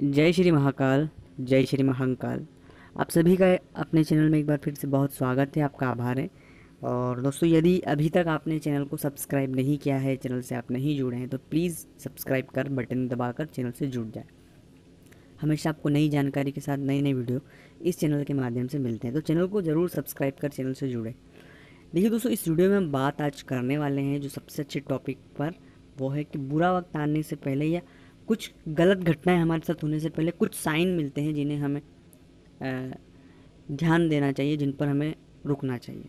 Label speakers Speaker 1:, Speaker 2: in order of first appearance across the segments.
Speaker 1: जय श्री महाकाल जय श्री महाकाल आप सभी का अपने चैनल में एक बार फिर से बहुत स्वागत है आपका आभार है और दोस्तों यदि अभी तक आपने चैनल को सब्सक्राइब नहीं किया है चैनल से आप नहीं जुड़े हैं तो प्लीज़ सब्सक्राइब कर बटन दबाकर चैनल से जुड़ जाए हमेशा आपको नई जानकारी के साथ नई नई वीडियो इस चैनल के माध्यम से मिलते हैं तो चैनल को ज़रूर सब्सक्राइब कर चैनल से जुड़े देखिए दोस्तों इस वीडियो में हम बात आज करने वाले हैं जो सबसे अच्छे टॉपिक पर वो है कि बुरा वक्त आने से पहले या कुछ गलत घटनाएं हमारे साथ होने से पहले कुछ साइन मिलते हैं जिन्हें हमें ध्यान देना चाहिए जिन पर हमें रुकना चाहिए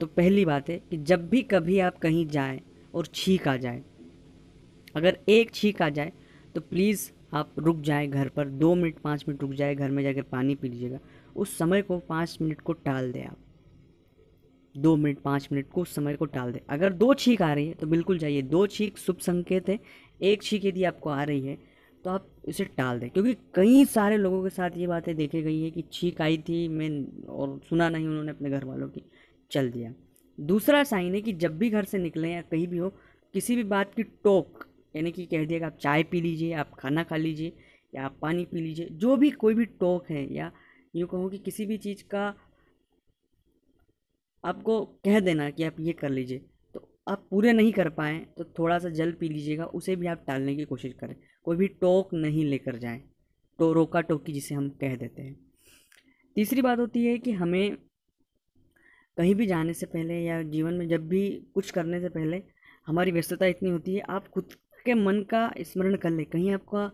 Speaker 1: तो पहली बात है कि जब भी कभी आप कहीं जाएं और छींक आ जाए अगर एक छींक आ जाए तो प्लीज़ आप रुक जाए घर पर दो मिनट पाँच मिनट रुक जाए घर में जाकर पानी पी लीजिएगा उस समय को पाँच मिनट को टाल दें आप दो मिनट पाँच मिनट को समय को टाल दें अगर दो छींक आ रही है तो बिल्कुल जाइए दो छींक शुभ संकेत है एक छींक यदि आपको आ रही है तो आप इसे टाल दें क्योंकि कई सारे लोगों के साथ ये बातें देखी गई है कि छींक आई थी मैं और सुना नहीं उन्होंने अपने घर वालों की चल दिया दूसरा साइन है कि जब भी घर से निकलें या कहीं भी हो किसी भी बात की टोक यानी कि कह दिया कि आप चाय पी लीजिए आप खाना खा लीजिए या आप पानी पी लीजिए जो भी कोई भी टोक है या यूँ कहो कि किसी भी चीज़ का आपको कह देना कि आप ये कर लीजिए तो आप पूरे नहीं कर पाएँ तो थोड़ा सा जल पी लीजिएगा उसे भी आप टालने की कोशिश करें कोई भी टोक नहीं लेकर जाएँ तो रोका टोकी जिसे हम कह देते हैं तीसरी बात होती है कि हमें कहीं भी जाने से पहले या जीवन में जब भी कुछ करने से पहले हमारी व्यस्तता इतनी होती है आप खुद के मन का स्मरण कर ले कहीं आपका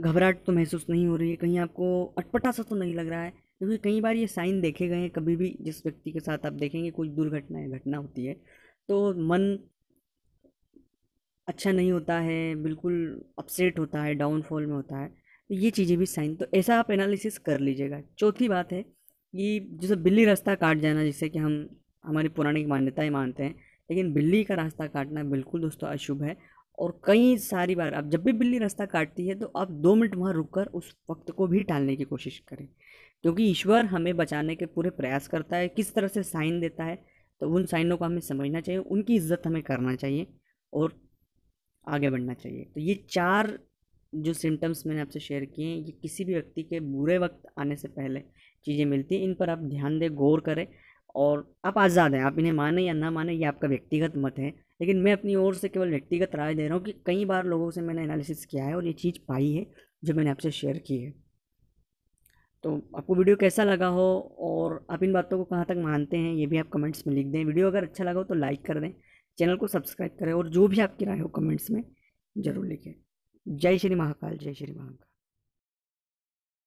Speaker 1: घबराहट तो महसूस नहीं हो रही है कहीं आपको अटपटा सा तो नहीं लग रहा है क्योंकि कई बार ये साइन देखे गए हैं कभी भी जिस व्यक्ति के साथ आप देखेंगे कोई दुर्घटना घटना होती है तो मन अच्छा नहीं होता है बिल्कुल अपसेट होता है डाउनफॉल में होता है तो ये चीज़ें भी साइन तो ऐसा आप एनालिसिस कर लीजिएगा चौथी बात है कि जैसे बिल्ली रास्ता काट जाना जिससे कि हम हमारी पुरानी मान्यताएं मानते हैं लेकिन बिल्ली का रास्ता काटना बिल्कुल दोस्तों अशुभ है और कई सारी बार आप जब भी बिल्ली रास्ता काटती है तो आप दो मिनट वहाँ रुक कर उस वक्त को भी टालने की कोशिश करें क्योंकि ईश्वर हमें बचाने के पूरे प्रयास करता है किस तरह से साइन देता है तो उन साइनों को हमें समझना चाहिए उनकी इज्जत हमें करना चाहिए और आगे बढ़ना चाहिए तो ये चार जो सिम्टम्स मैंने आपसे शेयर किए हैं ये किसी भी व्यक्ति के बुरे वक्त आने से पहले चीज़ें मिलती हैं इन पर आप ध्यान दें गौर करें और आप आज़ाद हैं आप इन्हें माने या ना माने ये आपका व्यक्तिगत मत है लेकिन मैं अपनी ओर से केवल व्यक्तिगत राय दे रहा हूँ कि कई बार लोगों से मैंने एनालिसिस किया है और ये चीज़ पाई है जो मैंने आपसे शेयर की है तो आपको वीडियो कैसा लगा हो और आप इन बातों को कहाँ तक मानते हैं ये भी आप कमेंट्स में लिख दें वीडियो अगर अच्छा लगा हो तो लाइक कर दें चैनल को सब्सक्राइब करें और जो भी आपकी राय हो कमेंट्स में ज़रूर लिखें जय श्री महाकाल जय श्री महाकाल